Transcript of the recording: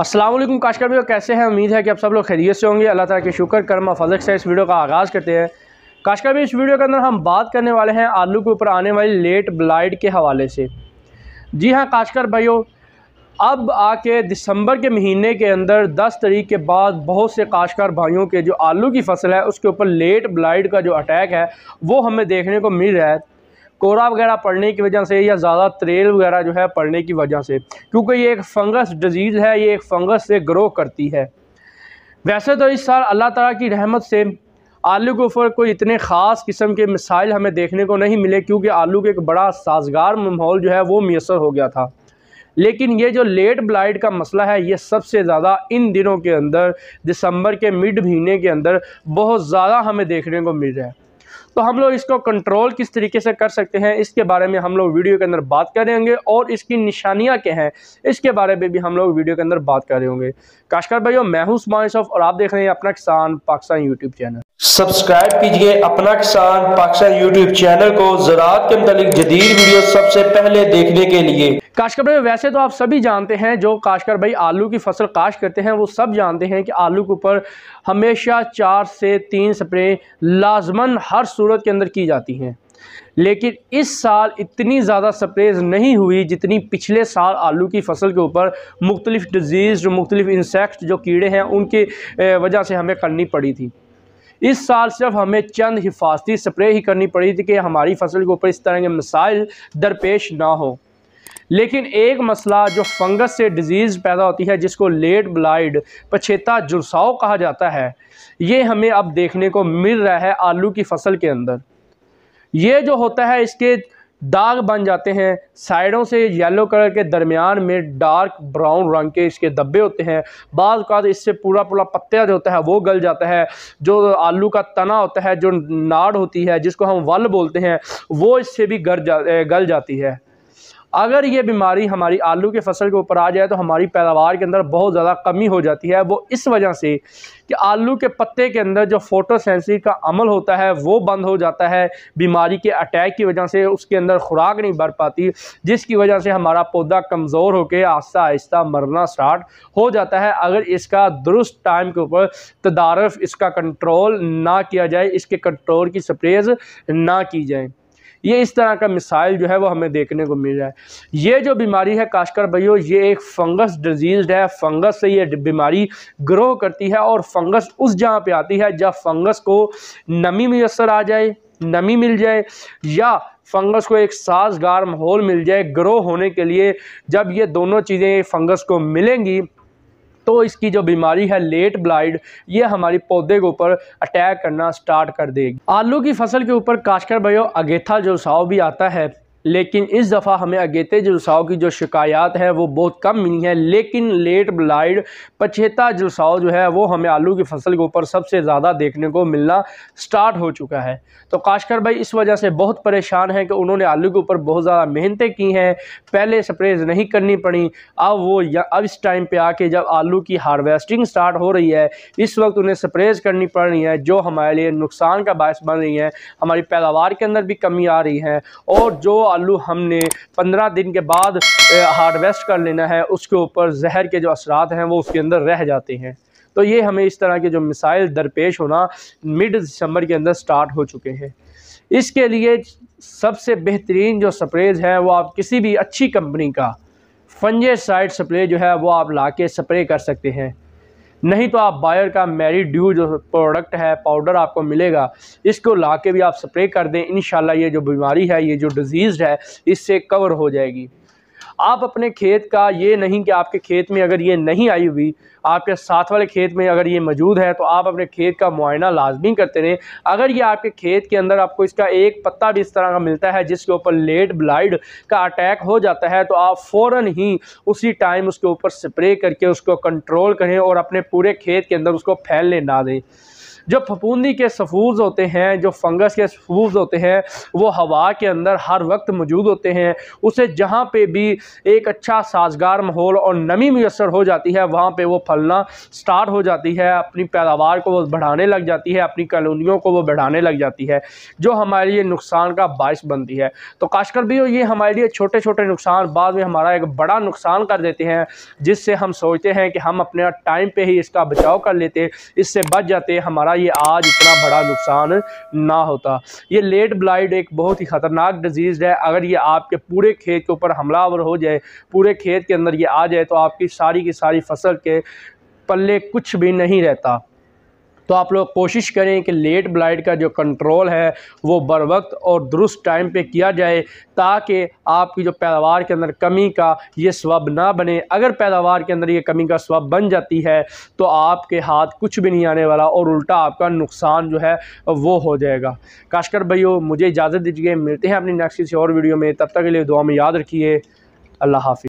असलम काशकर भैया कैसे हैं उम्मीद है कि आप सब लोग खैरियत से होंगे अल्लाह ताला के शुक्र कर्मा फजल से इस वीडियो का आगाज़ करते हैं काशकर भैया इस वीडियो के अंदर हम बात करने वाले हैं आलू के ऊपर आने वाली लेट ब्लाइट के हवाले से जी हाँ काशकर भैया अब आके दिसंबर के महीने के अंदर 10 तारीख के बाद बहुत से काशकार भाइयों के जो आलू की फसल है उसके ऊपर लेट ब्लाइट का जो अटैक है वो हमें देखने को मिल रहा है कोरा वगैरह पड़ने की वजह से या ज़्यादा तेल वगैरह जो है पड़ने की वजह से क्योंकि ये एक फंगस डिजीज़ है ये एक फंगस से ग्रो करती है वैसे तो इस साल अल्लाह ताला की रहमत से आलू के ऊपर कोई इतने ख़ास किस्म के मिसाइल हमें देखने को नहीं मिले क्योंकि आलू के एक बड़ा साजगार माहौल जो है वो मैसर हो गया था लेकिन ये जो लेट ब्लाइट का मसला है ये सबसे ज़्यादा इन दिनों के अंदर दिसंबर के मिड महीने के अंदर बहुत ज़्यादा हमें देखने को मिल रहा है तो हम लोग इसको कंट्रोल किस तरीके से कर सकते हैं इसके बारे में हम लोग वीडियो के अंदर बात करेंगे और इसकी निशानियाँ क्या हैं इसके बारे में भी हम लोग वीडियो के अंदर बात करेंगे काशकर हो मैं हूँ उस्मान और आप देख रहे हैं अपना किसान पाकिस्तान यूट्यूब चैनल सब्सक्राइब कीजिए अपना किसान पाकिस्तान यूट्यूब चैनल को ज़रात के मतलब जदीद वीडियो सबसे पहले देखने के लिए काशकर भाई वैसे तो आप सभी जानते हैं जो काशकर भाई आलू की फसल काश करते हैं वो सब जानते हैं कि आलू के ऊपर हमेशा चार से तीन स्प्रे लाजमन हर सूरत के अंदर की जाती हैं लेकिन इस साल इतनी ज़्यादा स्प्रेज नहीं हुई जितनी पिछले साल आलू की फसल के ऊपर मुख्तलिफ़ डिजीज़ मुख्तलिफ़ इंसेक्ट जो कीड़े हैं उनके वजह से हमें करनी पड़ी थी इस साल सिर्फ हमें चंद हिफाजती स्प्रे ही करनी पड़ी थी कि हमारी फसल के ऊपर इस तरह के मसाइल दरपेश ना हो लेकिन एक मसला जो फंगस से डिजीज़ पैदा होती है जिसको लेट ब्लाइड पछेता जुलसाओ कहा जाता है ये हमें अब देखने को मिल रहा है आलू की फसल के अंदर ये जो होता है इसके दाग बन जाते हैं साइडों से येलो कलर के दरमियान में डार्क ब्राउन रंग के इसके धब्बे होते हैं बाद इससे पूरा पूरा पत्ता जो होता है वो गल जाता है जो आलू का तना होता है जो नाड़ होती है जिसको हम वल बोलते हैं वो इससे भी गर जा गल जाती है अगर ये बीमारी हमारी आलू के फसल के ऊपर आ जाए तो हमारी पैदावार के अंदर बहुत ज़्यादा कमी हो जाती है वो इस वजह से कि आलू के पत्ते के अंदर जो फोटोसेंसिस का अमल होता है वो बंद हो जाता है बीमारी के अटैक की वजह से उसके अंदर खुराक नहीं बढ़ पाती जिसकी वजह से हमारा पौधा कमज़ोर होकर आहिस्ता आहिस्ता मरना स्टार्ट हो जाता है अगर इसका दुरुस्त टाइम के ऊपर तदारफ़ इसका कंट्रोल ना किया जाए इसके कंट्रोल की स्प्रेज ना की जाए ये इस तरह का मिसाइल जो है वो हमें देखने को मिल रहा है ये जो बीमारी है काशकर भैया ये एक फंगस डिजीज़ है फंगस से ये बीमारी ग्रो करती है और फंगस उस जगह पर आती है जब फंगस को नमी मयसर आ जाए नमी मिल जाए या फंगस को एक साजगार माहौल मिल जाए ग्रो होने के लिए जब ये दोनों चीज़ें फंगस को मिलेंगी तो इसकी जो बीमारी है लेट ब्लाइड ये हमारी पौधे के ऊपर अटैक करना स्टार्ट कर देगी आलू की फसल के ऊपर काशकर बयो अगेथा जो साव भी आता है लेकिन इस दफ़ा हमें अगेते जलसाओं की जो शिकायत है वो बहुत कम मिली है लेकिन लेट ब्लाइड पछेता जलसाओ जो है वो हमें आलू की फसल के ऊपर सबसे ज़्यादा देखने को मिलना स्टार्ट हो चुका है तो काशकर भाई इस वजह से बहुत परेशान है कि उन्होंने आलू के ऊपर बहुत ज़्यादा मेहनतें की हैं पहले स्प्रेज नहीं करनी पड़ी अब वो अब इस टाइम पर आके जब आलू की हारवेस्टिंग स्टार्ट हो रही है इस वक्त उन्हें स्प्रेज करनी पड़ रही है जो हमारे लिए नुकसान का बायस बन रही है हमारी पैदावार के अंदर भी कमी आ रही है और जो आलू हमने पंद्रह दिन के बाद हार्वेस्ट कर लेना है उसके ऊपर जहर के जो असरात हैं वो उसके अंदर रह जाते हैं तो ये हमें इस तरह के जो मिसाइल दरपेश होना मिड दिसंबर के अंदर स्टार्ट हो चुके हैं इसके लिए सबसे बेहतरीन जो स्प्रेज है वो आप किसी भी अच्छी कंपनी का फंजे साइड स्प्रे जो है वो आप ला के स्प्रे कर सकते हैं नहीं तो आप बायर का मेरी ड्यू जो प्रोडक्ट है पाउडर आपको मिलेगा इसको ला के भी आप स्प्रे कर दें इन ये जो बीमारी है ये जो डिज़ीज़ है इससे कवर हो जाएगी आप अपने खेत का ये नहीं कि आपके खेत में अगर ये नहीं आई हुई आपके साथ वाले खेत में अगर ये मौजूद है तो आप अपने खेत का मुआयना लाजमी करते रहें अगर ये आपके खेत के अंदर आपको इसका एक पत्ता भी इस तरह का मिलता है जिसके ऊपर लेट ब्लाइड का अटैक हो जाता है तो आप फ़ौर ही उसी टाइम उसके ऊपर स्प्रे करके उसको कंट्रोल करें और अपने पूरे खेत के अंदर उसको फैलने ना दें जो फपूंदी के सफूज होते हैं जो फंगस के सफूज होते हैं वो हवा के अंदर हर वक्त मौजूद होते हैं उसे जहाँ पे भी एक अच्छा साजगार माहौल और नमी मैसर हो जाती है वहाँ पे वो फलना स्टार्ट हो जाती है अपनी पैदावार को वो बढ़ाने लग जाती है अपनी कॉलोनियों को वो बढ़ाने लग जाती है जो हमारे लिए नुकसान का बायस बनती है तो काशकर भी ये हमारे लिए छोटे छोटे नुकसान बाद में हमारा एक बड़ा नुकसान कर देते हैं जिससे हम सोचते हैं कि हम अपने टाइम पर ही इसका बचाव कर लेते इससे बच जाते हमारा ये आज इतना बड़ा नुकसान ना होता ये लेट ब्लाइट एक बहुत ही ख़तरनाक डिजीज़ है अगर ये आपके पूरे खेत के ऊपर हमलावर हो जाए पूरे खेत के अंदर ये आ जाए तो आपकी सारी की सारी फसल के पल्ले कुछ भी नहीं रहता तो आप लोग कोशिश करें कि लेट ब्लाइट का जो कंट्रोल है वो बर वक्त और दुरुस्त टाइम पे किया जाए ताकि आपकी जो पैदावार के अंदर कमी का ये स्वब ना बने अगर पैदावार के अंदर ये कमी का स्वब बन जाती है तो आपके हाथ कुछ भी नहीं आने वाला और उल्टा आपका नुकसान जो है वो हो जाएगा काशकर भैया मुझे इजाज़त दीजिए मिलते हैं अपनी नेक्स्ट किसी और वीडियो में तब तक के लिए दुआ में याद रखिए अल्लाह हाफि